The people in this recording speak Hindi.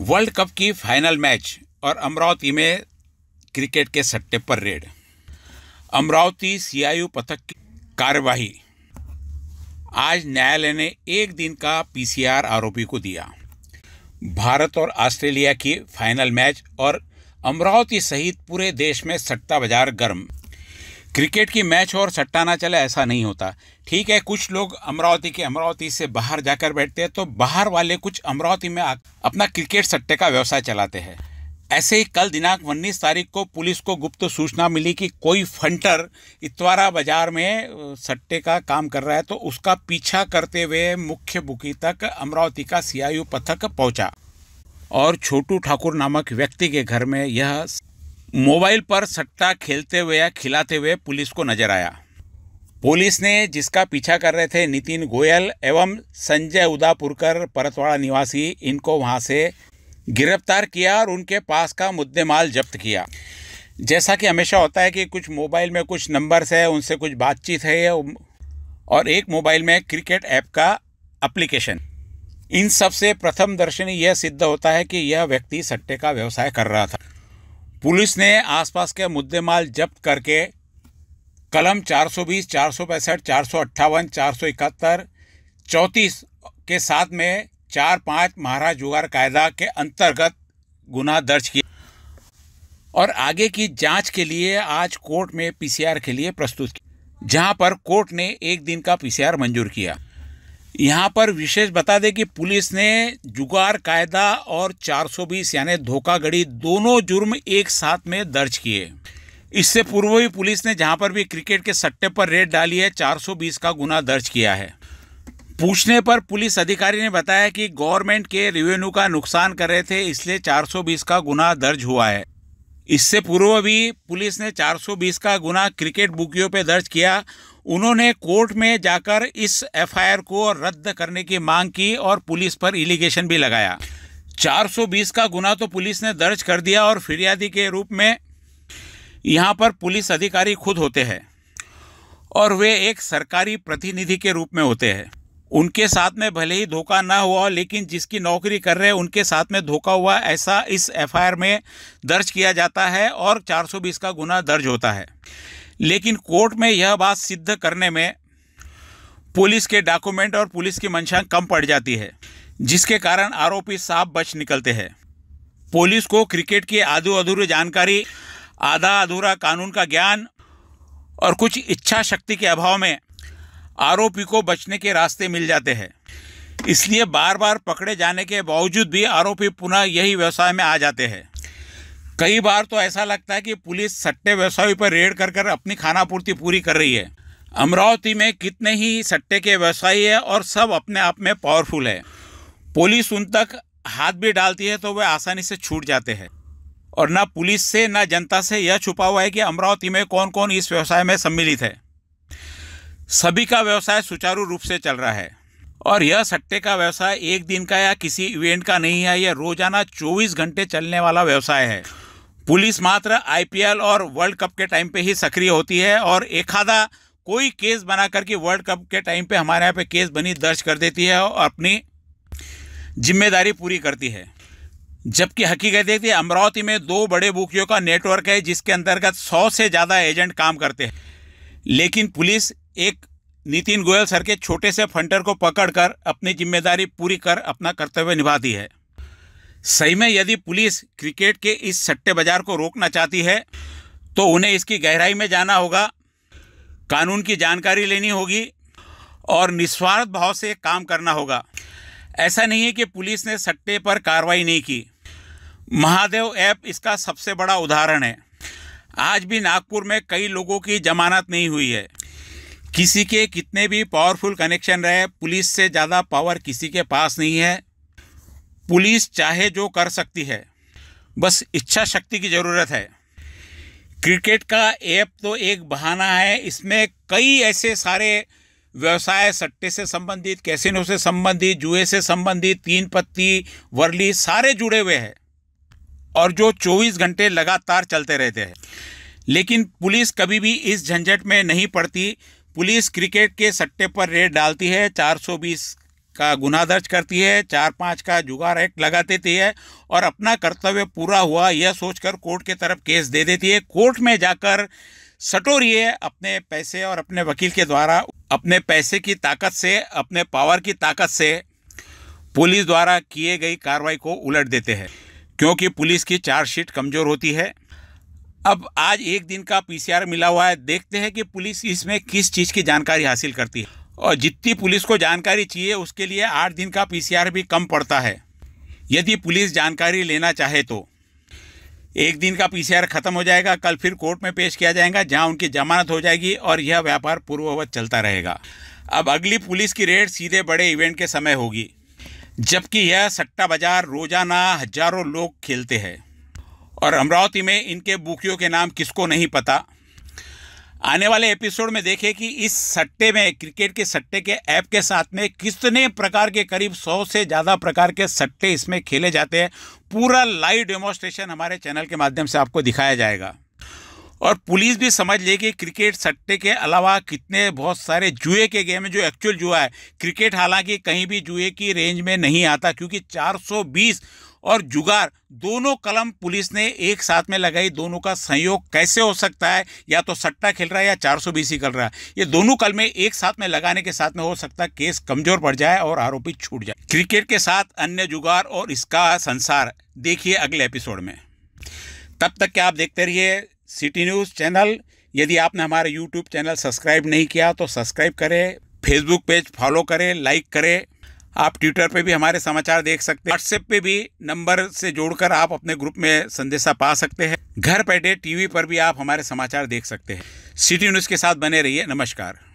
वर्ल्ड कप की फाइनल मैच और अमरावती में क्रिकेट के सट्टे पर रेड अमरावती सीआईयू पथक की कार्यवाही आज न्यायालय ने एक दिन का पीसीआर आरोपी को दिया भारत और ऑस्ट्रेलिया की फाइनल मैच और अमरावती सहित पूरे देश में सट्टा बाजार गर्म क्रिकेट की मैच हो और सट्टा ना चले ऐसा नहीं होता ठीक है कुछ लोग अमरावती के अमरावती से बाहर जाकर बैठते हैं तो बाहर वाले कुछ अमरावती में अपना क्रिकेट सट्टे का व्यवसाय चलाते हैं ऐसे ही कल दिनांक उन्नीस तारीख को पुलिस को गुप्त सूचना मिली कि कोई फंटर इतवारा बाजार में सट्टे का काम कर रहा है तो उसका पीछा करते हुए मुख्य बुकी तक अमरावती का सीआईयू पथक पहुंचा और छोटू ठाकुर नामक व्यक्ति के घर में यह मोबाइल पर सट्टा खेलते हुए या खिलाते हुए पुलिस को नजर आया पुलिस ने जिसका पीछा कर रहे थे नितिन गोयल एवं संजय उदापुरकर परतवाड़ा निवासी इनको वहां से गिरफ्तार किया और उनके पास का मुद्देमाल जब्त किया जैसा कि हमेशा होता है कि कुछ मोबाइल में कुछ नंबर्स है उनसे कुछ बातचीत है और एक मोबाइल में क्रिकेट ऐप का अप्लीकेशन इन सबसे प्रथम दर्शनी यह सिद्ध होता है कि यह व्यक्ति सट्टे का व्यवसाय कर रहा था पुलिस ने आसपास के मुद्देमाल जब्त करके कलम 420, चार सौ पैंसठ चार सौ अट्ठावन चार सौ इकहत्तर चौंतीस के साथ में चार पाँच महाराज जुगार कायदा के अंतर्गत गुना दर्ज किया और आगे की जांच के लिए आज कोर्ट में पीसीआर के लिए प्रस्तुत किया जहां पर कोर्ट ने एक दिन का पीसीआर मंजूर किया यहाँ पर विशेष बता दें कि पुलिस ने जुगार कायदा और 420 यानी धोखाधड़ी दोनों जुर्म एक साथ में दर्ज किए इससे पूर्व भी पुलिस ने जहाँ पर भी क्रिकेट के सट्टे पर रेड डाली है 420 का गुना दर्ज किया है पूछने पर पुलिस अधिकारी ने बताया कि गवर्नमेंट के रेवेन्यू का नुकसान कर रहे थे इसलिए 420 का गुना दर्ज हुआ है इससे पूर्व भी पुलिस ने 420 का गुना क्रिकेट बुकियों पर दर्ज किया उन्होंने कोर्ट में जाकर इस एफआईआर को रद्द करने की मांग की और पुलिस पर इलीगेशन भी लगाया 420 का गुना तो पुलिस ने दर्ज कर दिया और फिरियादी के रूप में यहाँ पर पुलिस अधिकारी खुद होते हैं और वे एक सरकारी प्रतिनिधि के रूप में होते हैं उनके साथ में भले ही धोखा ना हुआ लेकिन जिसकी नौकरी कर रहे हैं उनके साथ में धोखा हुआ ऐसा इस एफआईआर में दर्ज किया जाता है और 420 का गुना दर्ज होता है लेकिन कोर्ट में यह बात सिद्ध करने में पुलिस के डॉक्यूमेंट और पुलिस की मंशा कम पड़ जाती है जिसके कारण आरोपी साफ बच निकलते हैं पुलिस को क्रिकेट की आधू अधूरी जानकारी आधा अधूरा कानून का ज्ञान और कुछ इच्छा शक्ति के अभाव में आरोपी को बचने के रास्ते मिल जाते हैं इसलिए बार बार पकड़े जाने के बावजूद भी आरोपी पुनः यही व्यवसाय में आ जाते हैं कई बार तो ऐसा लगता है कि पुलिस सट्टे व्यवसायी पर रेड कर कर अपनी खानापूर्ति पूरी कर रही है अमरावती में कितने ही सट्टे के व्यवसायी है और सब अपने आप में पावरफुल है पुलिस उन तक हाथ भी डालती है तो वे आसानी से छूट जाते हैं और ना पुलिस से ना जनता से यह छुपा हुआ है कि अमरावती में कौन कौन इस व्यवसाय में सम्मिलित है सभी का व्यवसाय सुचारू रूप से चल रहा है और यह सट्टे का व्यवसाय एक दिन का या किसी इवेंट का नहीं है यह रोजाना 24 घंटे चलने वाला व्यवसाय है पुलिस मात्र आईपीएल और वर्ल्ड कप के टाइम पे ही सक्रिय होती है और एक आधा कोई केस बना करके वर्ल्ड कप के टाइम पे हमारे यहाँ पे केस बनी दर्ज कर देती है और अपनी जिम्मेदारी पूरी करती है जबकि हकीकत है अमरावती में दो बड़े बुकियों का नेटवर्क है जिसके अंतर्गत सौ से ज़्यादा एजेंट काम करते हैं लेकिन पुलिस एक नितिन गोयल सर के छोटे से फंटर को पकड़कर अपनी जिम्मेदारी पूरी कर अपना कर्तव्य निभाती है सही में यदि पुलिस क्रिकेट के इस सट्टे बाजार को रोकना चाहती है तो उन्हें इसकी गहराई में जाना होगा कानून की जानकारी लेनी होगी और निस्वार्थ भाव से काम करना होगा ऐसा नहीं है कि पुलिस ने सट्टे पर कार्रवाई नहीं की महादेव ऐप इसका सबसे बड़ा उदाहरण है आज भी नागपुर में कई लोगों की जमानत नहीं हुई है किसी के कितने भी पावरफुल कनेक्शन रहे पुलिस से ज़्यादा पावर किसी के पास नहीं है पुलिस चाहे जो कर सकती है बस इच्छा शक्ति की ज़रूरत है क्रिकेट का ऐप तो एक बहाना है इसमें कई ऐसे सारे व्यवसाय सट्टे से संबंधित कैसिनो से संबंधित जुए से संबंधित तीन पत्ती वर्ली सारे जुड़े हुए हैं और जो 24 घंटे लगातार चलते रहते हैं लेकिन पुलिस कभी भी इस झंझट में नहीं पड़ती पुलिस क्रिकेट के सट्टे पर रेड डालती है 420 का गुना दर्ज करती है चार पाँच का जुगाड़ एक्ट लगा देती है और अपना कर्तव्य पूरा हुआ यह सोचकर कोर्ट के तरफ केस दे देती है कोर्ट में जाकर सटोरिए अपने पैसे और अपने वकील के द्वारा अपने पैसे की ताकत से अपने पावर की ताकत से पुलिस द्वारा किए गई कार्रवाई को उलट देते हैं क्योंकि पुलिस की चार्जशीट कमज़ोर होती है अब आज एक दिन का पीसीआर मिला हुआ है देखते हैं कि पुलिस इसमें किस चीज़ की जानकारी हासिल करती है और जितनी पुलिस को जानकारी चाहिए उसके लिए आठ दिन का पीसीआर भी कम पड़ता है यदि पुलिस जानकारी लेना चाहे तो एक दिन का पीसीआर खत्म हो जाएगा कल फिर कोर्ट में पेश किया जाएगा जहां उनकी जमानत हो जाएगी और यह व्यापार पूर्ववत चलता रहेगा अब अगली पुलिस की रेड सीधे बड़े इवेंट के समय होगी जबकि यह सट्टा बाजार रोजाना हजारों लोग खेलते हैं और अमरावती में इनके बुकियों के नाम किसको नहीं पता आने वाले एपिसोड में देखें कि इस सट्टे में क्रिकेट के सट्टे के ऐप के साथ में कितने प्रकार के करीब सौ से ज़्यादा प्रकार के सट्टे इसमें खेले जाते हैं पूरा लाइव डेमोस्ट्रेशन हमारे चैनल के माध्यम से आपको दिखाया जाएगा और पुलिस भी समझ ले कि क्रिकेट सट्टे के अलावा कितने बहुत सारे जुए के गेम हैं जो एक्चुअल जुआ है क्रिकेट हालांकि कहीं भी जुए की रेंज में नहीं आता क्योंकि 420 और जुगार दोनों कलम पुलिस ने एक साथ में लगाई दोनों का संयोग कैसे हो सकता है या तो सट्टा खेल रहा है या चार सौ बीसी कर रहा है ये दोनों कलमें एक साथ में लगाने के साथ में हो सकता है केस कमजोर पड़ जाए और आरोपी छूट जाए क्रिकेट के साथ अन्य जुगार और इसका संसार देखिए अगले एपिसोड में तब तक के आप देखते रहिए सिटी न्यूज़ चैनल यदि आपने हमारे यूट्यूब चैनल सब्सक्राइब नहीं किया तो सब्सक्राइब करें फेसबुक पेज फॉलो करें लाइक करें आप ट्विटर पे भी हमारे समाचार देख सकते हैं व्हाट्सएप पे भी नंबर से जोड़कर आप अपने ग्रुप में संदेशा पा सकते हैं घर बैठे टीवी पर भी आप हमारे समाचार देख सकते हैं सिटी न्यूज़ के साथ बने रहिए नमस्कार